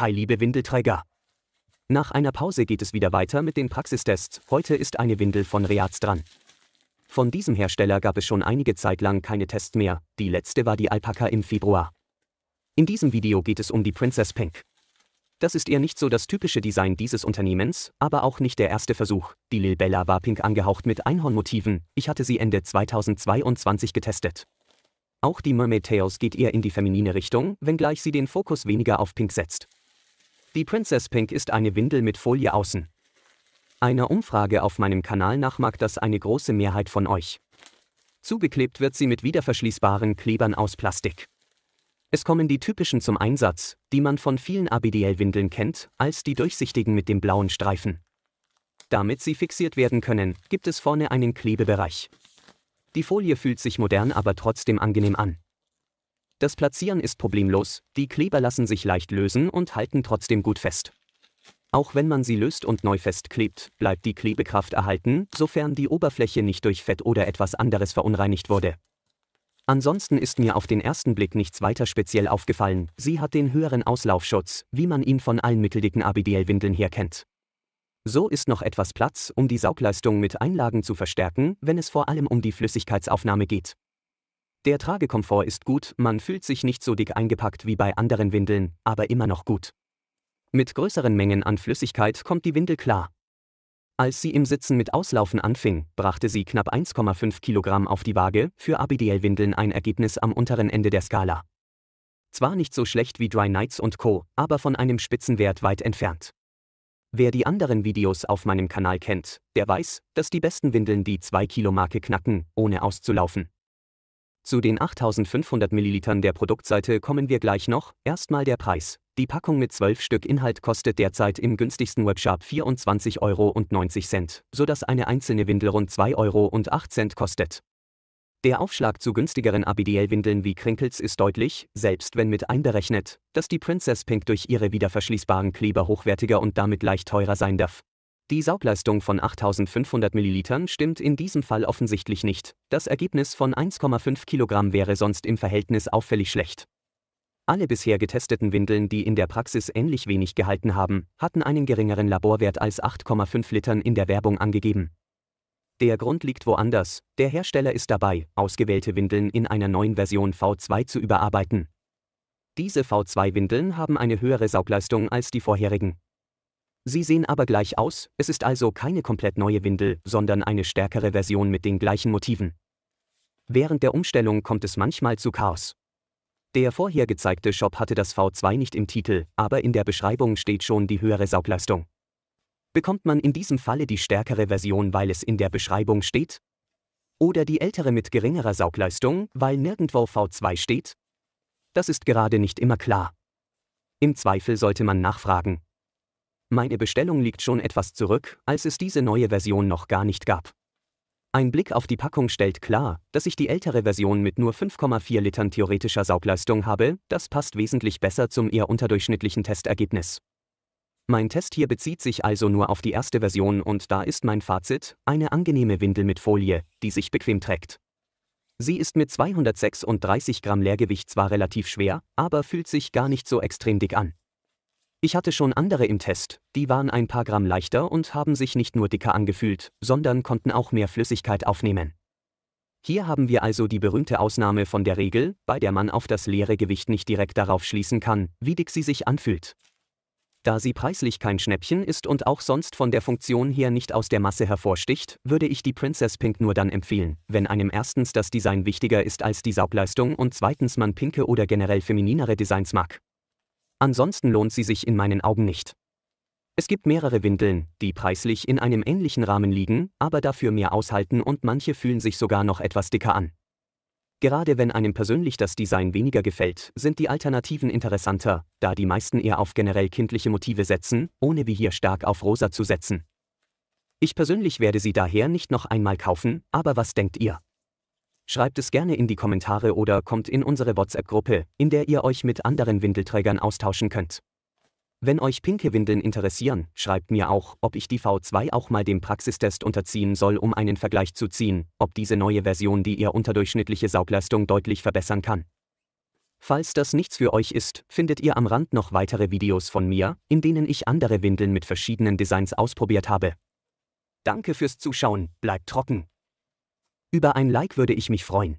Hi liebe Windelträger! Nach einer Pause geht es wieder weiter mit den Praxistests. Heute ist eine Windel von Reaz dran. Von diesem Hersteller gab es schon einige Zeit lang keine Tests mehr, die letzte war die Alpaka im Februar. In diesem Video geht es um die Princess Pink. Das ist eher nicht so das typische Design dieses Unternehmens, aber auch nicht der erste Versuch. Die Lil Bella war pink angehaucht mit Einhornmotiven, ich hatte sie Ende 2022 getestet. Auch die Mermaid Tails geht eher in die feminine Richtung, wenngleich sie den Fokus weniger auf Pink setzt. Die Princess Pink ist eine Windel mit Folie außen. Einer Umfrage auf meinem Kanal nach mag das eine große Mehrheit von euch. Zugeklebt wird sie mit wiederverschließbaren Klebern aus Plastik. Es kommen die typischen zum Einsatz, die man von vielen ABDL-Windeln kennt, als die durchsichtigen mit dem blauen Streifen. Damit sie fixiert werden können, gibt es vorne einen Klebebereich. Die Folie fühlt sich modern aber trotzdem angenehm an. Das Platzieren ist problemlos, die Kleber lassen sich leicht lösen und halten trotzdem gut fest. Auch wenn man sie löst und neu festklebt, bleibt die Klebekraft erhalten, sofern die Oberfläche nicht durch Fett oder etwas anderes verunreinigt wurde. Ansonsten ist mir auf den ersten Blick nichts weiter speziell aufgefallen. Sie hat den höheren Auslaufschutz, wie man ihn von allen mitteldicken ABDL-Windeln her kennt. So ist noch etwas Platz, um die Saugleistung mit Einlagen zu verstärken, wenn es vor allem um die Flüssigkeitsaufnahme geht. Der Tragekomfort ist gut, man fühlt sich nicht so dick eingepackt wie bei anderen Windeln, aber immer noch gut. Mit größeren Mengen an Flüssigkeit kommt die Windel klar. Als sie im Sitzen mit Auslaufen anfing, brachte sie knapp 1,5 Kilogramm auf die Waage, für ABDL-Windeln ein Ergebnis am unteren Ende der Skala. Zwar nicht so schlecht wie Dry Nights und Co., aber von einem Spitzenwert weit entfernt. Wer die anderen Videos auf meinem Kanal kennt, der weiß, dass die besten Windeln die 2-Kilo-Marke knacken, ohne auszulaufen. Zu den 8500 Millilitern der Produktseite kommen wir gleich noch, erstmal der Preis. Die Packung mit 12 Stück Inhalt kostet derzeit im günstigsten Webshop 24,90 Euro, sodass eine einzelne Windel rund 2,08 Euro kostet. Der Aufschlag zu günstigeren ABDL-Windeln wie Crinkles ist deutlich, selbst wenn mit einberechnet, dass die Princess Pink durch ihre wiederverschließbaren Kleber hochwertiger und damit leicht teurer sein darf. Die Saugleistung von 8500 Millilitern stimmt in diesem Fall offensichtlich nicht, das Ergebnis von 1,5 Kilogramm wäre sonst im Verhältnis auffällig schlecht. Alle bisher getesteten Windeln, die in der Praxis ähnlich wenig gehalten haben, hatten einen geringeren Laborwert als 8,5 Litern in der Werbung angegeben. Der Grund liegt woanders, der Hersteller ist dabei, ausgewählte Windeln in einer neuen Version V2 zu überarbeiten. Diese V2-Windeln haben eine höhere Saugleistung als die vorherigen, Sie sehen aber gleich aus, es ist also keine komplett neue Windel, sondern eine stärkere Version mit den gleichen Motiven. Während der Umstellung kommt es manchmal zu Chaos. Der vorher gezeigte Shop hatte das V2 nicht im Titel, aber in der Beschreibung steht schon die höhere Saugleistung. Bekommt man in diesem Falle die stärkere Version, weil es in der Beschreibung steht? Oder die ältere mit geringerer Saugleistung, weil nirgendwo V2 steht? Das ist gerade nicht immer klar. Im Zweifel sollte man nachfragen, meine Bestellung liegt schon etwas zurück, als es diese neue Version noch gar nicht gab. Ein Blick auf die Packung stellt klar, dass ich die ältere Version mit nur 5,4 Litern theoretischer Saugleistung habe, das passt wesentlich besser zum eher unterdurchschnittlichen Testergebnis. Mein Test hier bezieht sich also nur auf die erste Version und da ist mein Fazit, eine angenehme Windel mit Folie, die sich bequem trägt. Sie ist mit 236 Gramm Leergewicht zwar relativ schwer, aber fühlt sich gar nicht so extrem dick an. Ich hatte schon andere im Test, die waren ein paar Gramm leichter und haben sich nicht nur dicker angefühlt, sondern konnten auch mehr Flüssigkeit aufnehmen. Hier haben wir also die berühmte Ausnahme von der Regel, bei der man auf das leere Gewicht nicht direkt darauf schließen kann, wie dick sie sich anfühlt. Da sie preislich kein Schnäppchen ist und auch sonst von der Funktion her nicht aus der Masse hervorsticht, würde ich die Princess Pink nur dann empfehlen, wenn einem erstens das Design wichtiger ist als die Saugleistung und zweitens man pinke oder generell femininere Designs mag ansonsten lohnt sie sich in meinen Augen nicht. Es gibt mehrere Windeln, die preislich in einem ähnlichen Rahmen liegen, aber dafür mehr aushalten und manche fühlen sich sogar noch etwas dicker an. Gerade wenn einem persönlich das Design weniger gefällt, sind die Alternativen interessanter, da die meisten eher auf generell kindliche Motive setzen, ohne wie hier stark auf rosa zu setzen. Ich persönlich werde sie daher nicht noch einmal kaufen, aber was denkt ihr? Schreibt es gerne in die Kommentare oder kommt in unsere WhatsApp-Gruppe, in der ihr euch mit anderen Windelträgern austauschen könnt. Wenn euch pinke Windeln interessieren, schreibt mir auch, ob ich die V2 auch mal dem Praxistest unterziehen soll, um einen Vergleich zu ziehen, ob diese neue Version die ihr unterdurchschnittliche Saugleistung deutlich verbessern kann. Falls das nichts für euch ist, findet ihr am Rand noch weitere Videos von mir, in denen ich andere Windeln mit verschiedenen Designs ausprobiert habe. Danke fürs Zuschauen, bleibt trocken! Über ein Like würde ich mich freuen.